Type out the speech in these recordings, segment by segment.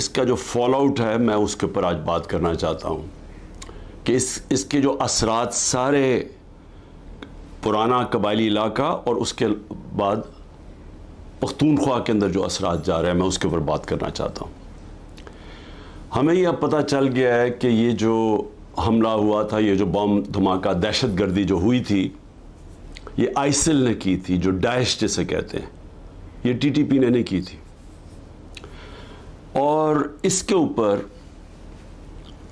इसका जो fall out है मैं उसके ऊपर आज बात करना चाहता हूँ कि इस इसके जो असरात सारे पुराना कबायली इलाका और उसके बाद पख्तूनख्वा के अंदर जो असरात जा रहे हैं मैं उसके ऊपर बात करना चाहता हूँ हमें यह पता चल गया है कि ये जो हमला हुआ था ये जो बम धमाका दहशत गर्दी जो हुई थी ये आइसिल ने की थी जो डैश जिसे कहते हैं ये टीटीपी ने नहीं की थी और इसके ऊपर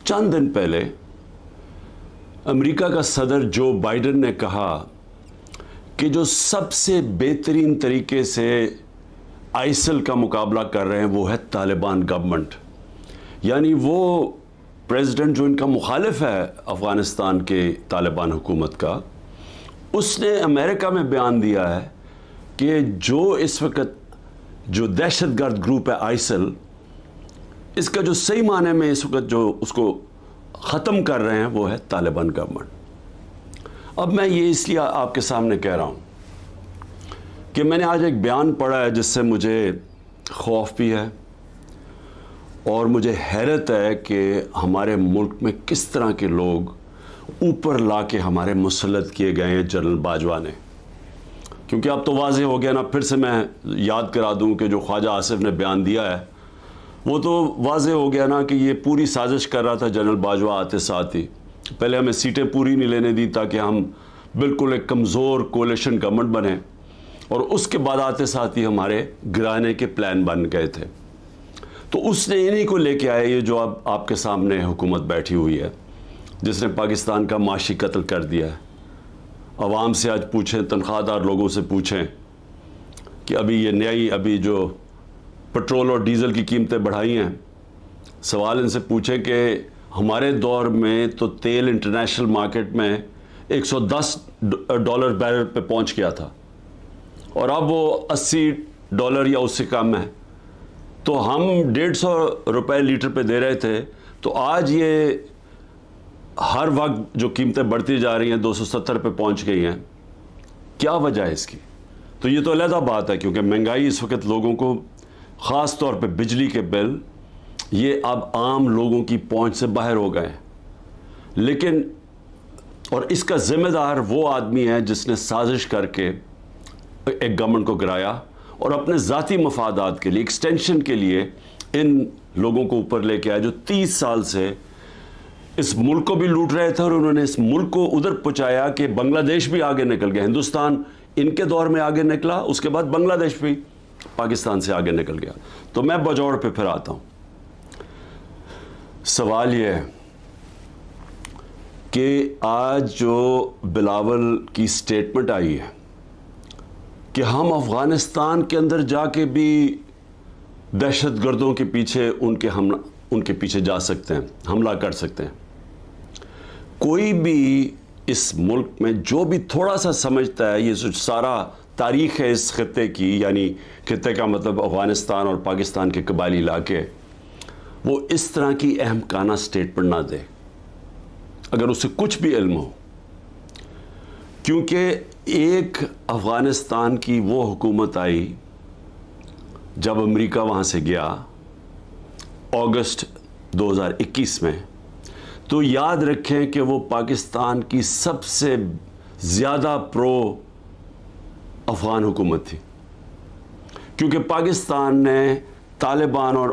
चंद दिन पहले अमेरिका का सदर जो बाइडन ने कहा कि जो सबसे बेहतरीन तरीके से आइसल का मुकाबला कर रहे हैं वो है तालिबान गवर्नमेंट यानी वो प्रेसिडेंट जो इनका मुखालिफ है अफ़गानिस्तान के तालिबान हुकूमत का उसने अमेरिका में बयान दिया है कि जो इस वक्त जो दहशत गर्द ग्रुप है आइसल इसका जो सही माने में इस वक्त जो उसको ख़त्म कर रहे हैं वो है तालिबान गवर्नमेंट अब मैं ये इसलिए आपके सामने कह रहा हूँ कि मैंने आज एक बयान पढ़ा है जिससे मुझे खौफ भी है और मुझे हैरत है कि हमारे मुल्क में किस तरह के लोग ऊपर ला के हमारे मुसलत किए गए हैं जनरल बाजवा ने क्योंकि अब तो वाजे हो गया ना फिर से मैं याद करा दूं कि जो ख्वाजा आसिफ ने बयान दिया है वो तो वाज हो गया ना कि ये पूरी साजिश कर रहा था जनरल बाजवा आते साथ ही पहले हमें सीटें पूरी नहीं लेने दी ताकि हम बिल्कुल एक कमज़ोर कोलेशन गवर्नमेंट बने और उसके बाद आते साथ ही हमारे गिराने के प्लान बन गए थे तो उसने इन्हीं को लेके आए ये जो अब आप, आपके सामने हुकूमत बैठी हुई है जिसने पाकिस्तान का माशी कत्ल कर दिया है आवाम से आज पूछें तनख्वाहदार लोगों से पूछें कि अभी ये नई अभी जो पेट्रोल और डीज़ल की कीमतें बढ़ाई हैं सवाल इनसे पूछे कि हमारे दौर में तो तेल इंटरनेशनल मार्केट में 110 डॉलर बैरल पे पहुंच गया था और अब वो 80 डॉलर या उससे कम है तो हम डेढ़ सौ रुपये लीटर पे दे रहे थे तो आज ये हर वक्त जो कीमतें बढ़ती जा रही हैं 270 पे पहुंच गई हैं क्या वजह है इसकी तो ये तो अलहदा बात है क्योंकि महंगाई इस वक्त लोगों को ख़ास तौर पे बिजली के बिल ये अब आम लोगों की पहुंच से बाहर हो गए हैं लेकिन और इसका ज़िम्मेदार वो आदमी है जिसने साजिश करके एक गवर्नमेंट को गिराया और अपने ज़ाती मफादात के लिए एक्सटेंशन के लिए इन लोगों को ऊपर लेके आया जो तीस साल से इस मुल्क को भी लूट रहे थे और उन्होंने इस मुल्क को उधर पहुँचाया कि बांग्लादेश भी आगे निकल गया हिंदुस्तान इनके दौर में आगे निकला उसके बाद बांग्लादेश भी पाकिस्तान से आगे निकल गया तो मैं बजौड़ पे फिर आता हूं सवाल यह है कि आज जो बिलावल की स्टेटमेंट आई है कि हम अफ़गानिस्तान के अंदर जाके भी दहशत गर्दों के पीछे उनके हम उनके पीछे जा सकते हैं हमला कर सकते हैं कोई भी इस मुल्क में जो भी थोड़ा सा समझता है ये सारा तारीख़ है इस ख़त्े की यानी ख़त्े का मतलब अफ़गानिस्तान और पाकिस्तान के कबायली इलाके वो इस तरह की अहमकाना स्टेटमेंट ना दे अगर उसे कुछ भी इल्म हो क्योंकि एक अफ़गानिस्तान की वो हुकूमत आई जब अमेरिका वहाँ से गया अगस्त 2021 में तो याद रखें कि वो पाकिस्तान की सबसे ज़्यादा प्रो अफ़गान हुकूमत थी क्योंकि पाकिस्तान ने तालिबान और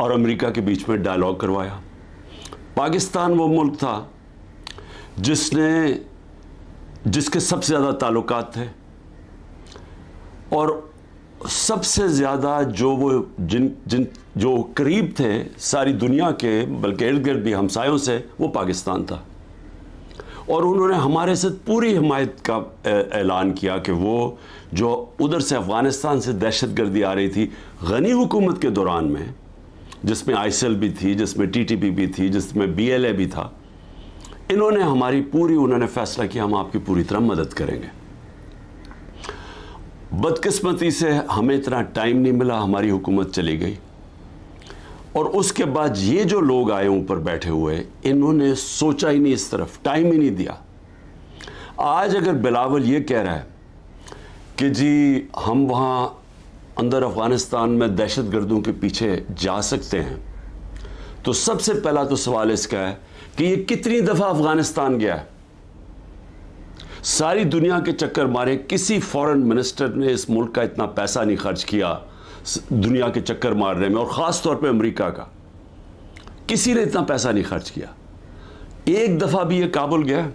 और अमेरिका के बीच में डायलॉग करवाया पाकिस्तान वो मुल्क था जिसने जिसके सबसे ज़्यादा ताल्लुक थे और सबसे ज़्यादा जो वो जिन जिन जो करीब थे सारी दुनिया के बल्कि इर्द गिर्द भी हमसायों से वो पाकिस्तान था और उन्होंने हमारे साथ पूरी हमायत का ऐलान किया कि वो जो उधर से अफ़गानिस्तान से दहशत गर्दी आ रही थी गनी हुकूमत के दौरान में जिसमें आईसल भी थी जिसमें टीटीपी भी थी जिसमें बीएलए भी था इन्होंने हमारी पूरी उन्होंने फैसला किया हम आपकी पूरी तरह मदद करेंगे बदकिस्मती से हमें इतना टाइम नहीं मिला हमारी हुकूमत चली गई और उसके बाद ये जो लोग आए ऊपर बैठे हुए इन्होंने सोचा ही नहीं इस तरफ टाइम ही नहीं दिया आज अगर बिलावल ये कह रहा है कि जी हम वहाँ अंदर अफ़गानिस्तान में दहशत गर्दों के पीछे जा सकते हैं तो सबसे पहला तो सवाल इसका है कि ये कितनी दफ़ा अफ़गानिस्तान गया है सारी दुनिया के चक्कर मारे किसी फॉरेन मिनिस्टर ने इस मुल्क का इतना पैसा नहीं खर्च किया दुनिया के चक्कर मारने में और ख़ास तौर पे अमेरिका का किसी ने इतना पैसा नहीं खर्च किया एक दफ़ा भी ये काबुल गया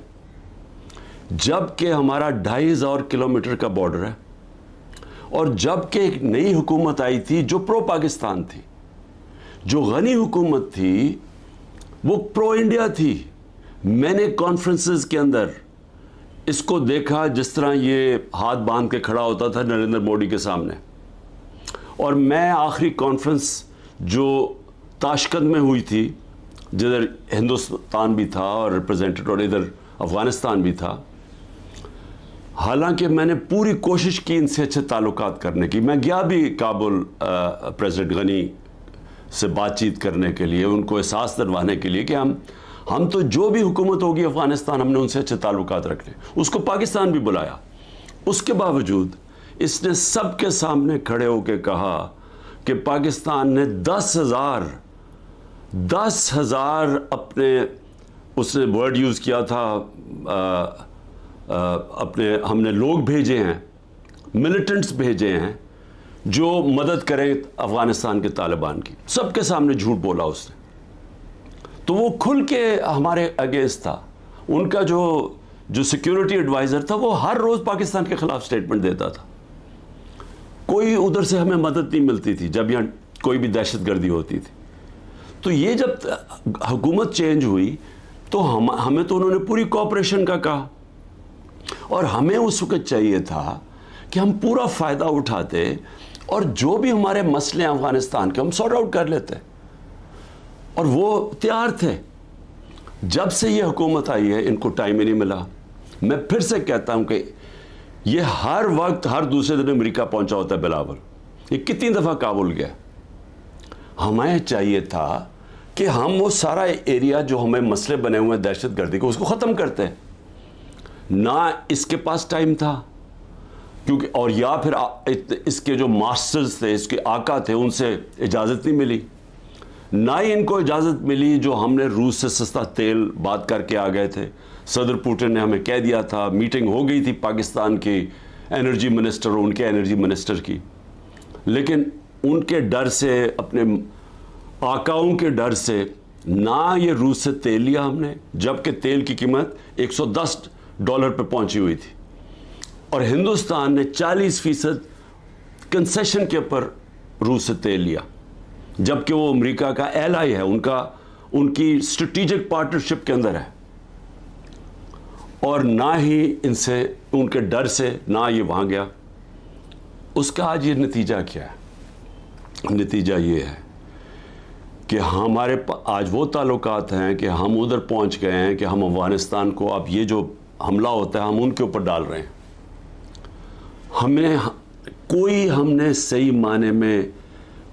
जबकि हमारा ढाई हज़ार किलोमीटर का बॉर्डर है और जबकि एक नई हुकूमत आई थी जो प्रो पाकिस्तान थी जो गनी हुकूमत थी वो प्रो इंडिया थी मैंने कॉन्फ्रेंसेस के अंदर इसको देखा जिस तरह ये हाथ बांध के खड़ा होता था नरेंद्र मोदी के सामने और मैं आखिरी कॉन्फ्रेंस जो ताशकंद में हुई थी जिधर हिंदुस्तान भी था और रिप्रेजेंटेड और इधर अफ़गानिस्तान भी था हालांकि मैंने पूरी कोशिश की इनसे अच्छे ताल्लुक करने की मैं गया भी काबुल प्रेसिडेंट गनी से बातचीत करने के लिए उनको एहसास दिलवाने के लिए कि हम हम तो जो भी हुकूमत होगी अफ़गानिस्तान हमने उनसे अच्छे ताल्लुक रखने उसको पाकिस्तान भी बुलाया उसके बावजूद इसने सबके सामने खड़े होकर कहा कि पाकिस्तान ने दस हज़ार दस हज़ार अपने उसने वर्ड यूज़ किया था आ, आ, अपने हमने लोग भेजे हैं मिलिटेंट्स भेजे हैं जो मदद करें अफ़गानिस्तान के तालिबान की सबके सामने झूठ बोला उसने तो वो खुल के हमारे अगेंस्ट था उनका जो जो सिक्योरिटी एडवाइज़र था वो हर रोज़ पाकिस्तान के ख़िलाफ़ स्टेटमेंट देता था कोई उधर से हमें मदद नहीं मिलती थी जब यहाँ कोई भी दहशत गर्दी होती थी तो ये जब हुकूमत चेंज हुई तो हम हमें तो उन्होंने पूरी कॉपरेशन का कहा और हमें उस वक्त चाहिए था कि हम पूरा फ़ायदा उठाते और जो भी हमारे मसले हैं अफ़गानिस्तान के हम सॉर्ट आउट कर लेते और वो तैयार थे जब से ये हुकूमत आई है इनको टाइम ही नहीं मिला मैं फिर से कहता हूँ कि ये हर वक्त हर दूसरे दिन अमेरिका पहुंचा होता है बिलावल ये कितनी दफ़ा काबुल गया हमें चाहिए था कि हम वो सारा एरिया जो हमें मसले बने हुए हैं दहशत गर्दी को उसको ख़त्म करते हैं ना इसके पास टाइम था क्योंकि और या फिर इसके जो मास्टर्स थे इसके आका थे उनसे इजाज़त नहीं मिली ना ही इनको इजाज़त मिली जो हमने रूस से सस्ता तेल बात करके आ गए थे सदर पुटिन ने हमें कह दिया था मीटिंग हो गई थी पाकिस्तान की एनर्जी मिनिस्टर और उनके एनर्जी मिनिस्टर की लेकिन उनके डर से अपने आकाओं के डर से ना ये रूस से तेल लिया हमने जबकि तेल की कीमत 110 डॉलर पर पहुंची हुई थी और हिंदुस्तान ने 40 फीसद कंसेशन के ऊपर रूस से तेल लिया जबकि वो अमेरिका का एल है उनका उनकी स्ट्रेटिजिक पार्टनरशिप के अंदर है और ना ही इनसे उनके डर से ना ये वहाँ गया उसका आज ये नतीजा क्या है नतीजा ये है कि हमारे आज वो ताल्लुक हैं कि हम उधर पहुंच गए हैं कि हम अफ़गानिस्तान को अब ये जो हमला होता है हम उनके ऊपर डाल रहे हैं हमने कोई हमने सही माने में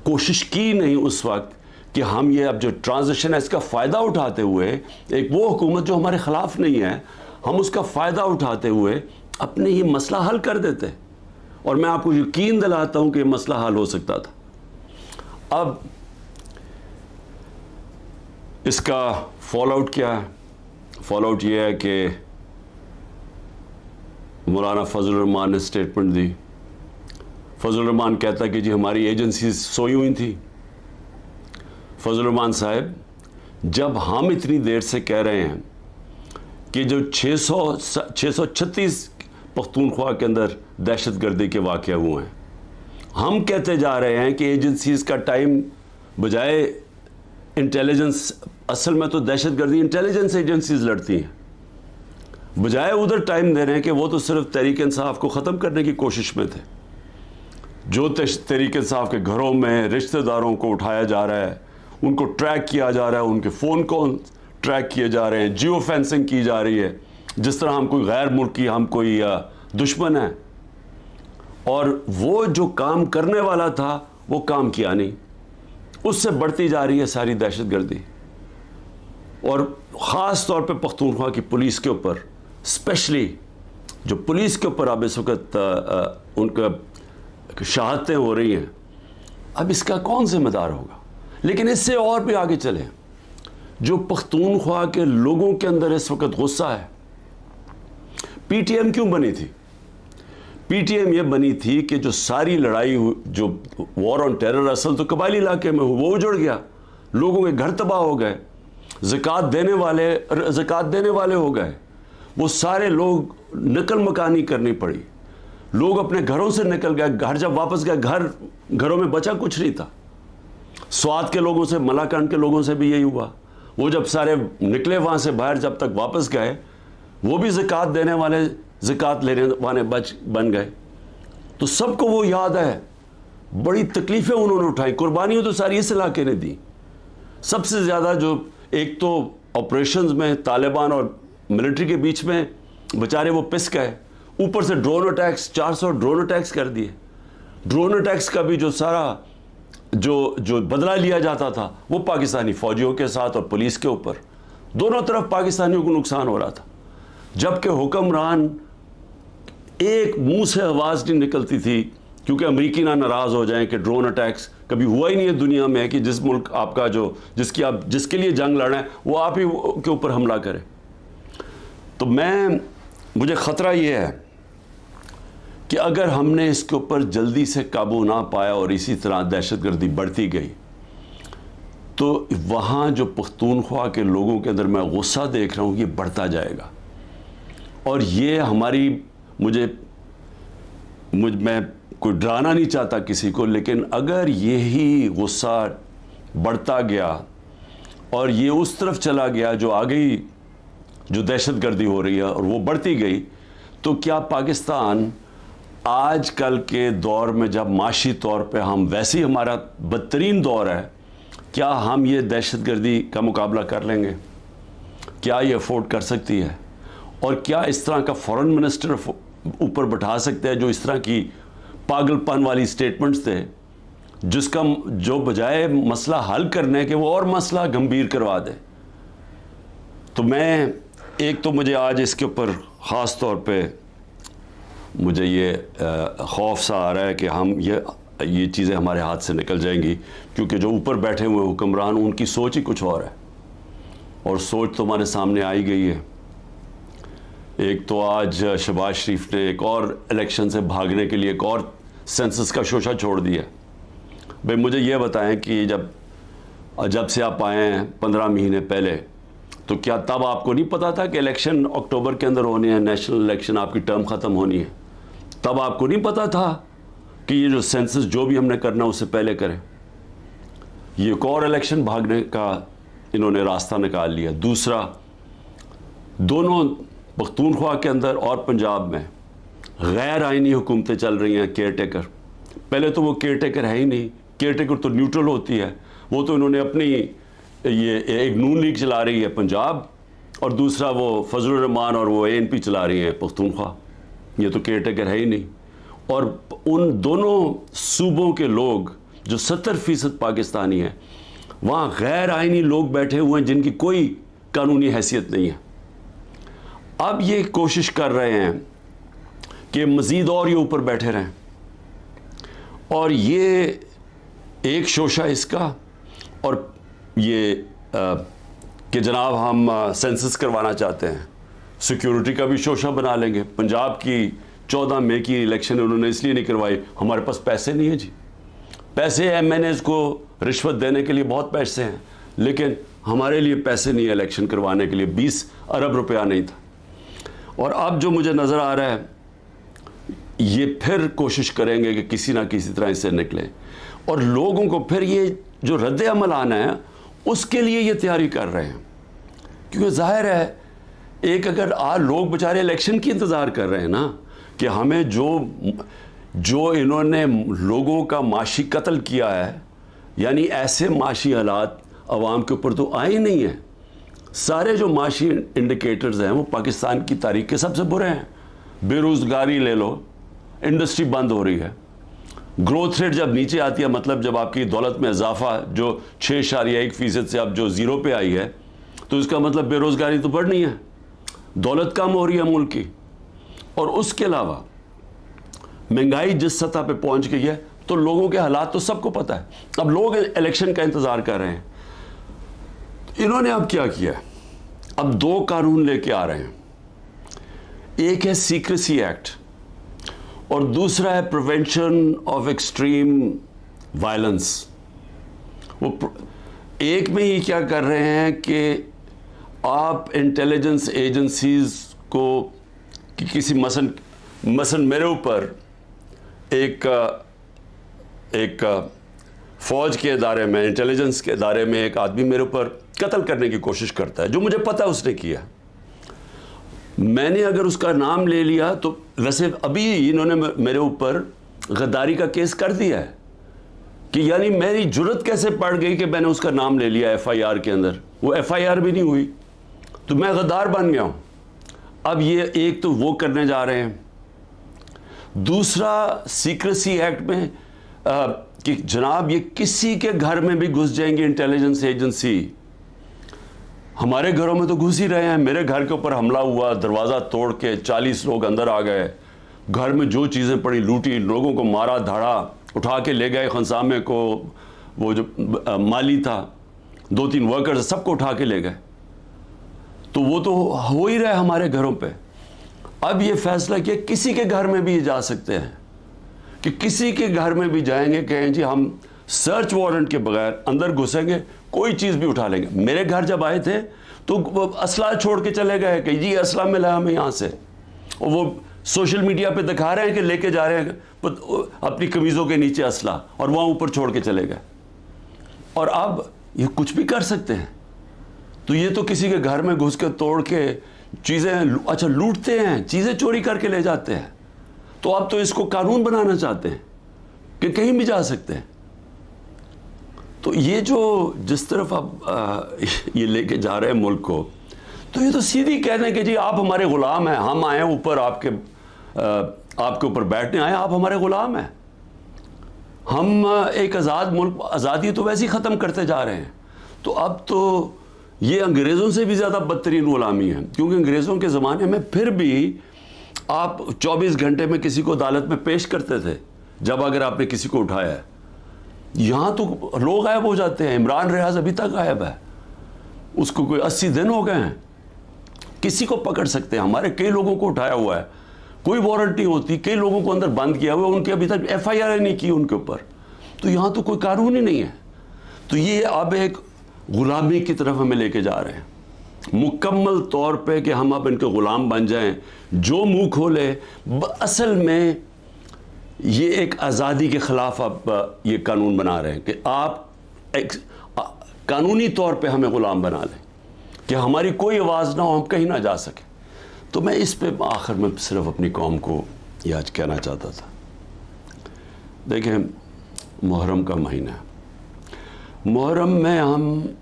कोशिश की नहीं उस वक्त कि हम ये अब जो ट्रांजिशन है इसका फ़ायदा उठाते हुए एक वो हुकूमत जो हमारे ख़िलाफ़ नहीं है हम उसका फ़ायदा उठाते हुए अपने ही मसला हल कर देते और मैं आपको यकीन दिलाता हूँ कि ये मसला हल हो सकता था अब इसका फॉल आउट क्या है फॉल आउट ये है कि मौलाना फजल रमान ने स्टेटमेंट दी फजल रमान कहता कि जी हमारी एजेंसी सोई हुई थी फजल रमान साहब जब हम इतनी देर से कह रहे हैं कि जो 600 छत्तीस पख्तूनख्वा के अंदर दहशत गर्दी के वाक़ हुए हैं हम कहते जा रहे हैं कि एजेंसीज़ का टाइम बजाय इंटेलिजेंस असल में तो दहशत गर्दी इंटेलिजेंस एजेंसीज़ लड़ती हैं बजाय उधर टाइम दे रहे हैं कि वो तो सिर्फ तहरीक इंसाफ को ख़त्म करने की कोशिश में थे जो तहरीक इंसाफ के घरों में रिश्तेदारों को उठाया जा रहा है उनको ट्रैक किया जा रहा है उनके फ़ोन कॉल ट्रैक किए जा रहे हैं जियो फेंसिंग की जा रही है जिस तरह हम कोई गैर मुल्की हम कोई दुश्मन हैं और वो जो काम करने वाला था वो काम किया नहीं उससे बढ़ती जा रही है सारी दहशत गर्दी और ख़ास तौर पे पख्तूनख्वा की पुलिस के ऊपर स्पेशली जो पुलिस के ऊपर अब इस वक्त उनका शहादतें हो रही हैं अब इसका कौन जिम्मेदार होगा लेकिन इससे और भी आगे चले जो पख्तूनख्वा के लोगों के अंदर इस वक्त गुस्सा है पीटीएम क्यों बनी थी पीटीएम ये बनी थी कि जो सारी लड़ाई जो वॉर ऑन टेरर असल तो कबायली इलाके में वो उजड़ गया लोगों के घर तबाह हो गए जक़ात देने वाले जक़ात देने वाले हो गए वो सारे लोग नकल मकानी करनी पड़ी लोग अपने घरों से निकल गए घर जब वापस गए घर घरों में बचा कुछ नहीं था स्वाद के लोगों से मलाकांड के लोगों से भी यही हुआ वो जब सारे निकले वहाँ से बाहर जब तक वापस गए वो भी जिकात देने वाले जिकात लेने वाले बच बन गए तो सबको वो याद है बड़ी तकलीफ़ें उन्होंने उठाई कुर्बानियों तो सारी इस इलाके ने दी सबसे ज़्यादा जो एक तो ऑपरेशंस में तालिबान और मिलिट्री के बीच में बेचारे वो पिस गए ऊपर से ड्रोन अटैक्स 400 ड्रोन अटैक्स कर दिए ड्रोन अटैक्स का भी जो सारा जो जो बदला लिया जाता था वो पाकिस्तानी फ़ौजियों के साथ और पुलिस के ऊपर दोनों तरफ पाकिस्तानियों को नुकसान हो रहा था जबकि हुक्मरान एक मुंह से आवाज़ नहीं निकलती थी क्योंकि अमरीकी ना नाराज़ हो जाएं कि ड्रोन अटैक्स कभी हुआ ही नहीं है दुनिया में कि जिस मुल्क आपका जो जिसकी आप जिसके लिए जंग लड़ रहे हैं वो आप ही के ऊपर हमला करें तो मैं मुझे ख़तरा ये है कि अगर हमने इसके ऊपर जल्दी से काबू ना पाया और इसी तरह दहशतगर्दी बढ़ती गई तो वहाँ जो पख्तूनख्वा के लोगों के अंदर मैं गुस्सा देख रहा हूँ ये बढ़ता जाएगा और ये हमारी मुझे मुझ मैं कोई डराना नहीं चाहता किसी को लेकिन अगर यही गुस्सा बढ़ता गया और ये उस तरफ चला गया जो आगे गई जो दहशत गर्दी हो रही है और वो बढ़ती गई तो क्या पाकिस्तान आज कल के दौर में जब माशी तौर पे हम वैसे ही हमारा बदतरीन दौर है क्या हम ये दहशत गर्दी का मुकाबला कर लेंगे क्या ये अफोर्ड कर सकती है और क्या इस तरह का फॉरेन मिनिस्टर ऊपर बैठा सकते हैं जो इस तरह की पागलपन वाली स्टेटमेंट्स थे जिसका जो बजाय मसला हल करने के वो और मसला गंभीर करवा दे तो मैं एक तो मुझे आज इसके ऊपर ख़ास तौर पर मुझे ये खौफ सा आ रहा है कि हम ये ये चीज़ें हमारे हाथ से निकल जाएंगी क्योंकि जो ऊपर बैठे हुए हुक्मरान उनकी सोच ही कुछ और है और सोच तो हमारे सामने आई गई है एक तो आज शबाज शरीफ ने एक और इलेक्शन से भागने के लिए एक और सेंसस का शोशा छोड़ दिया भाई मुझे ये बताएं कि जब जब से आप आए हैं पंद्रह महीने पहले तो क्या तब आपको नहीं पता था कि इलेक्शन अक्टूबर के अंदर होने हैं नेशनल इलेक्शन आपकी टर्म ख़त्म होनी है तब आपको नहीं पता था कि ये जो सेंसस जो भी हमने करना उससे पहले करें ये एक और इलेक्शन भागने का इन्होंने रास्ता निकाल लिया दूसरा दोनों पख्तूनख्वा के अंदर और पंजाब में गैर आइनी हुकूमतें चल रही हैं केयर टेकर पहले तो वो केयर टेकर है ही नहीं केयर टेकर तो न्यूट्रल होती है वो तो इन्होंने अपनी ये एक नून लीग चला रही है पंजाब और दूसरा वो फजल रमान और वो एन पी चला रही है पख्तूनख्वा ये तो केयर टेकर है ही नहीं और उन दोनों सूबों के लोग जो सत्तर फीसद पाकिस्तानी हैं वहाँ गैर आइनी लोग बैठे हुए हैं जिनकी कोई कानूनी हैसियत नहीं है अब ये कोशिश कर रहे हैं कि मज़ीद और ये ऊपर बैठे रहें और ये एक शोशा इसका और ये आ, कि जनाब हम सेंसस करवाना चाहते हैं सिक्योरिटी का भी शोशा बना लेंगे पंजाब की चौदह मई की इलेक्शन उन्होंने इसलिए नहीं करवाई हमारे पास पैसे नहीं है जी पैसे एम एन एज को रिश्वत देने के लिए बहुत पैसे हैं लेकिन हमारे लिए पैसे नहीं है इलेक्शन करवाने के लिए बीस अरब रुपया नहीं था और अब जो मुझे नज़र आ रहा है ये फिर कोशिश करेंगे कि किसी ना किसी तरह इससे निकलें और लोगों को फिर ये जो रद्द अमल आना है उसके लिए ये तैयारी कर रहे हैं क्योंकि जाहिर है एक अगर आज लोग बेचारे इलेक्शन की इंतज़ार कर रहे हैं ना कि हमें जो जो इन्होंने लोगों का माशी कत्ल किया है यानी ऐसे माशी हालात आवाम के ऊपर तो आए नहीं हैं सारे जो माशी इंडिकेटर्स हैं वो पाकिस्तान की तारीख के सबसे बुरे हैं बेरोज़गारी ले लो इंडस्ट्री बंद हो रही है ग्रोथ रेट जब नीचे आती है मतलब जब आपकी दौलत में इजाफा जो छः शारिया एक फ़ीसद से अब जो ज़ीरो पे आई है तो इसका मतलब बेरोज़गारी तो बढ़नी है दौलत कम हो रही है मुल्क की और उसके अलावा महंगाई जिस सतह पे पहुंच गई है तो लोगों के हालात तो सबको पता है अब लोग इलेक्शन का इंतज़ार कर रहे हैं इन्होंने अब क्या किया अब दो कानून लेके आ रहे हैं एक है सीक्रेसी एक्ट और दूसरा है प्रिवेंशन ऑफ एक्सट्रीम वायलेंस वो एक में ही क्या कर रहे हैं कि आप इंटेलिजेंस एजेंसीज को कि किसी मसन मसन मेरे ऊपर एक एक फ़ौज के अदारे में इंटेलिजेंस के अदारे में एक आदमी मेरे ऊपर कत्ल करने की कोशिश करता है जो मुझे पता है उसने किया मैंने अगर उसका नाम ले लिया तो वैसे अभी इन्होंने मेरे ऊपर गद्दारी का केस कर दिया है कि यानी मेरी जरूरत कैसे पड़ गई कि मैंने उसका नाम ले लिया एफआईआर के अंदर वो एफआईआर भी नहीं हुई तो मैं गद्दार बन गया हूं अब ये एक तो वो करने जा रहे हैं दूसरा सीक्रेसी एक्ट में आ, कि जनाब ये किसी के घर में भी घुस जाएंगे इंटेलिजेंस एजेंसी हमारे घरों में तो घुस ही रहे हैं मेरे घर के ऊपर हमला हुआ दरवाज़ा तोड़ के चालीस लोग अंदर आ गए घर में जो चीज़ें पड़ी लूटी लोगों को मारा धड़ा उठा के ले गए खनसामे को वो जो आ, माली था दो तीन वर्कर्स सबको उठा के ले गए तो वो तो हो ही रहा है हमारे घरों पे अब ये फैसला किया किसी के घर में भी जा सकते हैं कि किसी के घर में भी जाएंगे कहें जी हम सर्च वारंट के बगैर अंदर घुसेंगे कोई चीज़ भी उठा लेंगे मेरे घर जब आए थे तो असला छोड़ के चले गए कि जी असला मिला हमें यहाँ से और वो सोशल मीडिया पे दिखा रहे हैं कि लेके जा रहे हैं तो अपनी कमीज़ों के नीचे असला और वहाँ ऊपर छोड़ के चले गए और अब ये कुछ भी कर सकते हैं तो ये तो किसी के घर में घुस के तोड़ के चीज़ें अच्छा लूटते हैं चीज़ें चोरी करके ले जाते हैं तो आप तो इसको कानून बनाना चाहते हैं कि कहीं भी जा सकते हैं तो ये जो जिस तरफ आप ये लेके जा रहे हैं मुल्क को तो ये तो सीधी कह दें कि जी आप हमारे ग़ुलाम हैं हम आए ऊपर आपके आपके ऊपर बैठने आए आप हमारे ग़ुलाम हैं हम एक आज़ाद मुल्क आज़ादी तो वैसे ही ख़त्म करते जा रहे हैं तो अब तो ये अंग्रेज़ों से भी ज़्यादा बदतरीन गुलामी है क्योंकि अंग्रेज़ों के ज़माने में फिर भी आप 24 घंटे में किसी को अदालत में पेश करते थे जब अगर आपने किसी को उठाया है यहाँ तो लोग गायब हो जाते हैं इमरान रियाज अभी तक गायब है उसको कोई अस्सी दिन हो गए हैं किसी को पकड़ सकते हैं हमारे कई लोगों को उठाया हुआ है कोई वारंटी होती कई लोगों को अंदर बंद किया हुआ उनके अभी तक एफ आई आर नहीं की उनके ऊपर तो यहाँ तो कोई कानून ही नहीं है तो ये अब एक गुलामी की तरफ हमें लेके जा रहे हैं मुकम्मल तौर पे कि हम अब इनके ग़ुलाम बन जाएं जो मुंह खोले असल में ये एक आज़ादी के ख़िलाफ़ आप ये कानून बना रहे हैं कि आप एक कानूनी तौर पे हमें ग़ुलाम बना लें कि हमारी कोई आवाज़ ना हो हम कहीं ना जा सकें तो मैं इस पे आखिर में सिर्फ अपनी कौम को ये आज कहना चाहता था देखें मुहर्रम का महीना है मुहर्रम में हम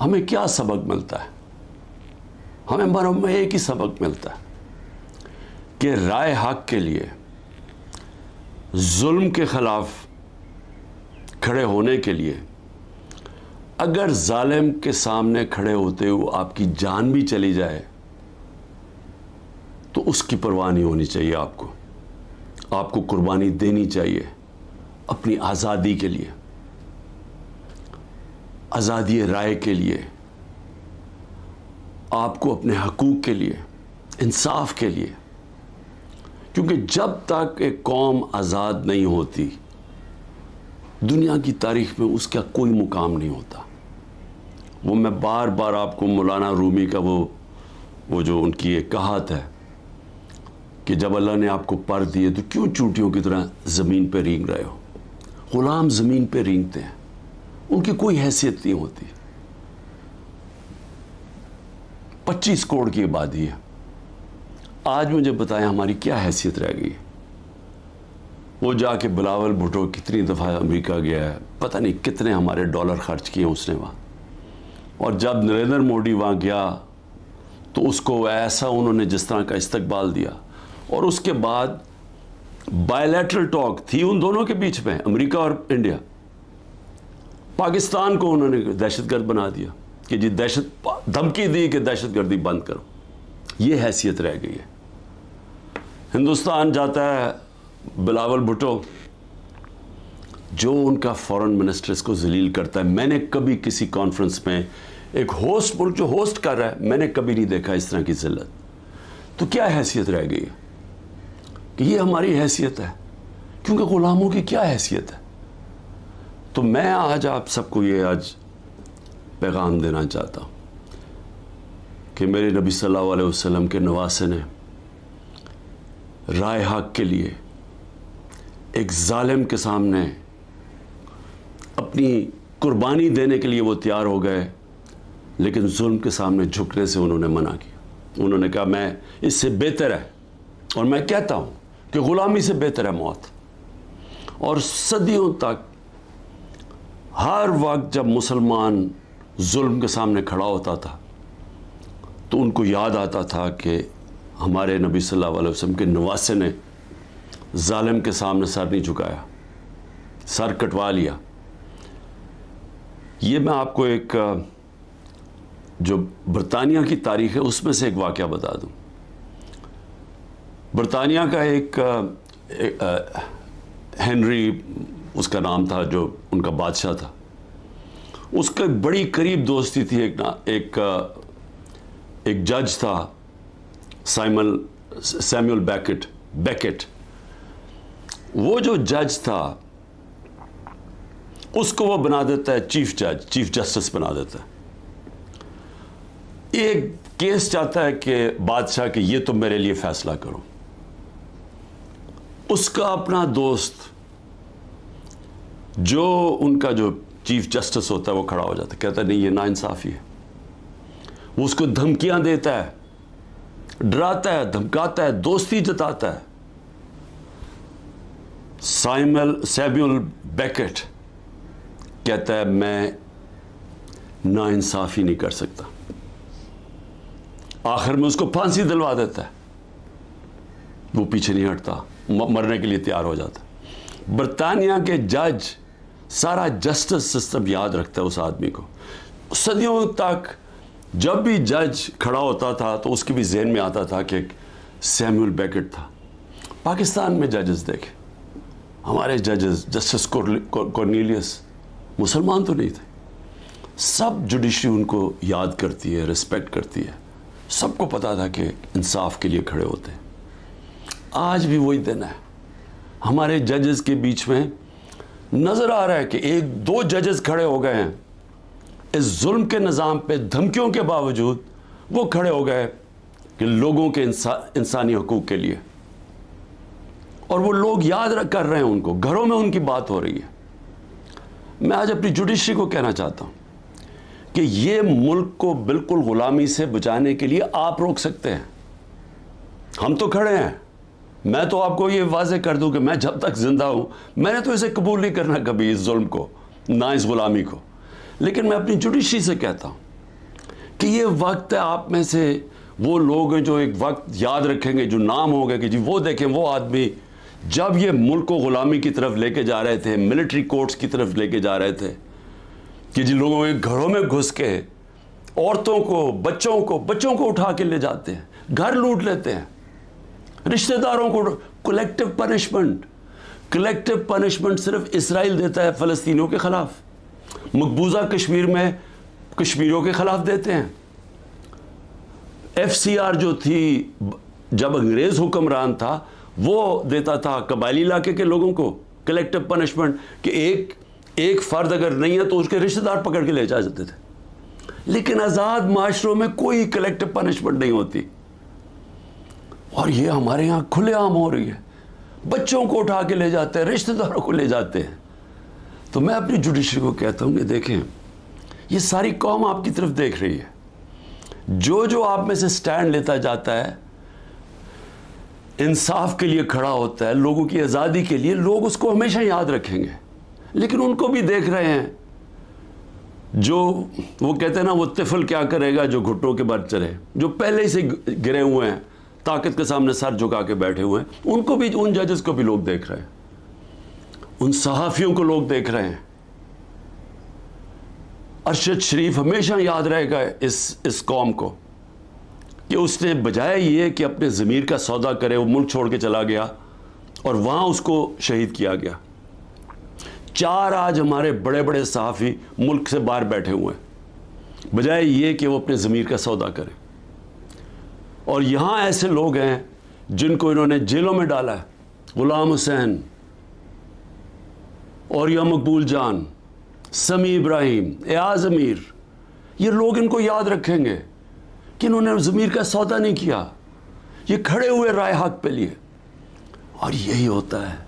हमें क्या सबक मिलता है हमें मुहर्रम में एक ही सबक मिलता है कि राय हक के लिए जुल्म के ख़िलाफ़ खड़े होने के लिए अगर जालिम के सामने खड़े होते हुए आपकी जान भी चली जाए तो उसकी परवाह नहीं होनी चाहिए आपको आपको कुर्बानी देनी चाहिए अपनी आज़ादी के लिए आज़ादी राय के लिए आपको अपने हकूक़ के लिए इंसाफ के लिए क्योंकि जब तक एक कौम आज़ाद नहीं होती दुनिया की तारीख में उसका कोई मुकाम नहीं होता वो मैं बार बार आपको मौलाना रूमी का वो वो जो उनकी एक कहात है कि जब अल्लाह ने आपको पर दिए तो क्यों चूटियों की तरह ज़मीन पर रींग रहे हो ग़ुलाम ज़मीन पर रींगते हैं उनकी कोई हैसियत नहीं होती पच्चीस करोड़ की आबादी है आज मुझे बताया हमारी क्या हैसियत रह गई वो जाके बिलावल भुटो कितनी दफ़ा अमेरिका गया है पता नहीं कितने हमारे डॉलर खर्च किए उसने वहाँ और जब नरेंद्र मोदी वहाँ गया तो उसको ऐसा उन्होंने जिस तरह का इस्तकबाल दिया और उसके बाद बायलैटरल टॉक थी उन दोनों के बीच में अमेरिका और इंडिया पाकिस्तान को उन्होंने दहशत गर्द बना दिया कि जी दहशत धमकी दी कि दहशत गर्दी बंद करो ये हैसियत रह गई है हिंदुस्तान जाता है बिलावल भुटो जो उनका फॉरेन मिनिस्टर इसको जलील करता है मैंने कभी किसी कॉन्फ्रेंस में एक होस्ट मुल्क जो होस्ट कर रहा है मैंने कभी नहीं देखा इस तरह की जिल्लत तो क्या हैसियत रह गई है कि ये हमारी हैसियत है क्योंकि ग़ुलामों की क्या हैसियत है तो मैं आज आप सबको ये आज पैगाम देना चाहता हूँ कि मेरे नबी सल्लल्लाहु अलैहि वसल्लम के नवासे ने राय हक के लिए एक ालिम के सामने अपनी कुर्बानी देने के लिए वो तैयार हो गए लेकिन जुल्म के सामने झुकने से उन्होंने मना किया उन्होंने कहा मैं इससे बेहतर है और मैं कहता हूँ कि ग़ुलामी से बेहतर है मौत और सदियों तक हर वक्त जब मुसलमान जुल्म के सामने खड़ा होता था तो उनको याद आता था कि हमारे नबी सल्लल्लाहु अलैहि वसल्लम के नवासे ने जालिम के सामने सर नहीं झुकाया सर कटवा लिया ये मैं आपको एक जो बरतानिया की तारीख है उसमें से एक वाक़ बता दूँ बरतानिया का एक, एक, एक, एक हेनरी उसका नाम था जो उनका बादशाह था उसका बड़ी करीब दोस्ती थी एक ना एक एक जज था साइमल सैम्यूल बैकेट बैकेट वो जो जज था उसको वो बना देता है चीफ जज चीफ जस्टिस बना देता है एक केस चाहता है कि बादशाह के ये तुम मेरे लिए फैसला करो उसका अपना दोस्त जो उनका जो चीफ जस्टिस होता है वो खड़ा हो जाता है कहता है नहीं ये नाइंसाफ़ी है वो उसको धमकियां देता है डराता है धमकाता है दोस्ती जताता है साइमल सेब्यूल बैकेट कहता है मैं नाइंसाफ़ी नहीं कर सकता आखिर में उसको फांसी दिलवा देता है वो पीछे नहीं हटता मरने के लिए तैयार हो जाता है बरतानिया के जज सारा जस्टिस सिस्टम याद रखता है उस आदमी को सदियों तक जब भी जज खड़ा होता था तो उसके भी जहन में आता था कि सैमुअल बैकेट था पाकिस्तान में जजेस देखे हमारे जजेस जस्टिस कॉर्नीलियस मुसलमान तो नहीं थे सब जुडिशरी उनको याद करती है रिस्पेक्ट करती है सबको पता था कि इंसाफ के लिए खड़े होते हैं आज भी वही दिन है हमारे जजेस के बीच में नज़र आ रहा है कि एक दो जजेस खड़े हो गए हैं इस जुल्म के निज़ाम पे धमकियों के बावजूद वो खड़े हो गए कि लोगों के इंसा, इंसानी हकूक़ के लिए और वो लोग याद रख कर रहे हैं उनको घरों में उनकी बात हो रही है मैं आज अपनी जुडिशरी को कहना चाहता हूं कि ये मुल्क को बिल्कुल ग़ुलामी से बचाने के लिए आप रोक सकते हैं हम तो खड़े हैं मैं तो आपको ये वाजे कर दूँ कि मैं जब तक ज़िंदा हूँ मैंने तो इसे कबूल नहीं करना कभी इस जुल्म को ना इस ग़ुलामी को लेकिन मैं अपनी जुडिशी से कहता हूँ कि ये वक्त है आप में से वो लोग हैं जो एक वक्त याद रखेंगे जो नाम गए कि जी वो देखें वो आदमी जब ये मुल्क को ग़ुलामी की तरफ लेके जा रहे थे मिलिट्री कोर्ट्स की तरफ लेके जा रहे थे कि जी लोगों के घरों में घुस के औरतों को बच्चों को बच्चों को उठा के ले जाते हैं घर लूट लेते हैं रिश्तेदारों को कलेक्टिव पनिशमेंट कलेक्टिव पनिशमेंट सिर्फ इसराइल देता है फ़लस्तियों के ख़िलाफ़ मकबूजा कश्मीर में कश्मीरों के ख़िलाफ़ देते हैं एफ सी आर जो थी जब अंग्रेज़ हुक्मरान था वो देता था कबायली इलाके के लोगों को कलेक्टिव पनिशमेंट कि एक एक फ़र्द अगर नहीं है तो उसके रिश्तेदार पकड़ के ले जा जाते थे लेकिन आज़ाद माशरों में कोई कलेक्टिव पनिशमेंट नहीं होती और ये हमारे यहाँ खुलेआम हो रही है बच्चों को उठा के ले जाते हैं रिश्तेदारों को ले जाते हैं तो मैं अपनी जुडिशरी को कहता हूँ कि देखें ये सारी कौम आपकी तरफ देख रही है जो जो आप में से स्टैंड लेता जाता है इंसाफ के लिए खड़ा होता है लोगों की आज़ादी के लिए लोग उसको हमेशा याद रखेंगे लेकिन उनको भी देख रहे हैं जो वो कहते हैं ना वो तिफल क्या करेगा जो घुटनों के बाद चले जो पहले से गिरे हुए हैं ताकत के सामने सर झुका के बैठे हुए हैं उनको भी उन जजेस को भी लोग देख रहे हैं उन सहाफ़ियों को लोग देख रहे हैं अरशद शरीफ हमेशा याद रहेगा इस इस कौम को कि उसने बजाय ये कि अपने ज़मीर का सौदा करे वो मुल्क छोड़ के चला गया और वहाँ उसको शहीद किया गया चार आज हमारे बड़े बड़े सहाफ़ी मुल्क से बाहर बैठे हुए हैं बजाय ये कि वो अपने ज़मीर का सौदा करें और यहाँ ऐसे लोग हैं जिनको इन्होंने जेलों में डाला है ग़ुलाम हुसैन और या मकबूल जान समी इब्राहिम एयाज अमीर ये लोग इनको याद रखेंगे कि इन्होंने ज़मीर का सौदा नहीं किया ये खड़े हुए राय हक पे लिए और यही होता है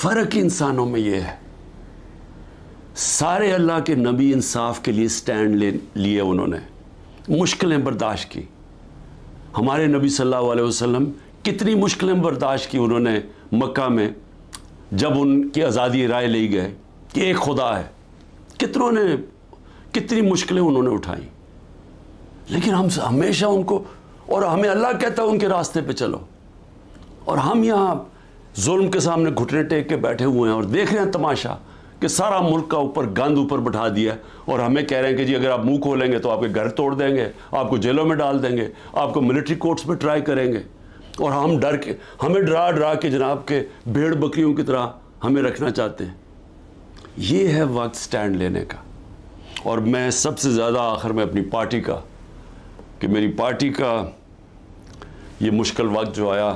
फ़र्क इंसानों में ये है सारे अल्लाह के नबी इंसाफ के लिए स्टैंड ले लिए उन्होंने मुश्किलें बर्दाश्त की हमारे नबी सल्लल्लाहु अलैहि वसल्लम कितनी मुश्किलें बर्दाश्त की उन्होंने मक्का में जब उनकी आज़ादी राय ले गए कि एक खुदा है कितनों ने कितनी मुश्किलें उन्होंने उठाई लेकिन हम हमेशा उनको और हमें अल्लाह कहता है उनके रास्ते पे चलो और हम यहाँ जुल्म के सामने घुटने टेक के बैठे हुए हैं और देख रहे हैं तमाशा कि सारा मुल्क का ऊपर गंद ऊपर बैठा दिया और हमें कह रहे हैं कि जी अगर आप मुंह खोलेंगे तो आपके घर तोड़ देंगे आपको जेलों में डाल देंगे आपको मिलिट्री कोर्ट्स में ट्राई करेंगे और हम डर के हमें डरा डरा के जनाब के भेड़ बकरियों की तरह हमें रखना चाहते हैं ये है वक्त स्टैंड लेने का और मैं सबसे ज़्यादा आखिर में अपनी पार्टी का कि मेरी पार्टी का ये मुश्किल वक्त जो आया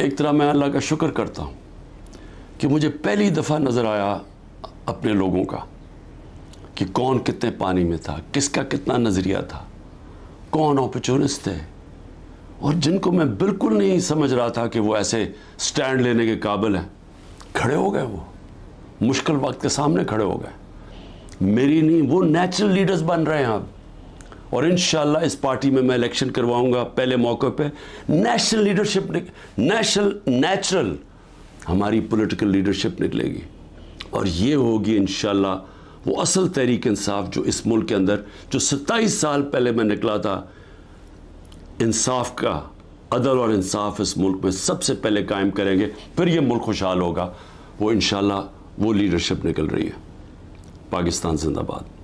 एक तरह मैं अल्लाह का शुक्र करता हूँ कि मुझे पहली दफ़ा नज़र आया अपने लोगों का कि कौन कितने पानी में था किसका कितना नज़रिया था कौन अपॉर्चुनिस्ट थे और जिनको मैं बिल्कुल नहीं समझ रहा था कि वो ऐसे स्टैंड लेने के काबिल हैं खड़े हो गए वो मुश्किल वक्त के सामने खड़े हो गए मेरी नहीं वो नेचुरल लीडर्स बन रहे हैं अब और इन इस पार्टी में मैं इलेक्शन करवाऊंगा पहले मौके पे नेशनल लीडरशिप नेशनल नेचुरल हमारी पॉलिटिकल लीडरशिप निकलेगी और ये होगी इन वो असल तहरीक इंसाफ जो इस मुल्क के अंदर जो सत्ताईस साल पहले मैं निकला था इंसाफ का अदल और इंसाफ इस मुल्क में सबसे पहले कायम करेंगे फिर ये मुल्क खुशहाल होगा वो इन वो लीडरशिप निकल रही है पाकिस्तान जिंदाबाद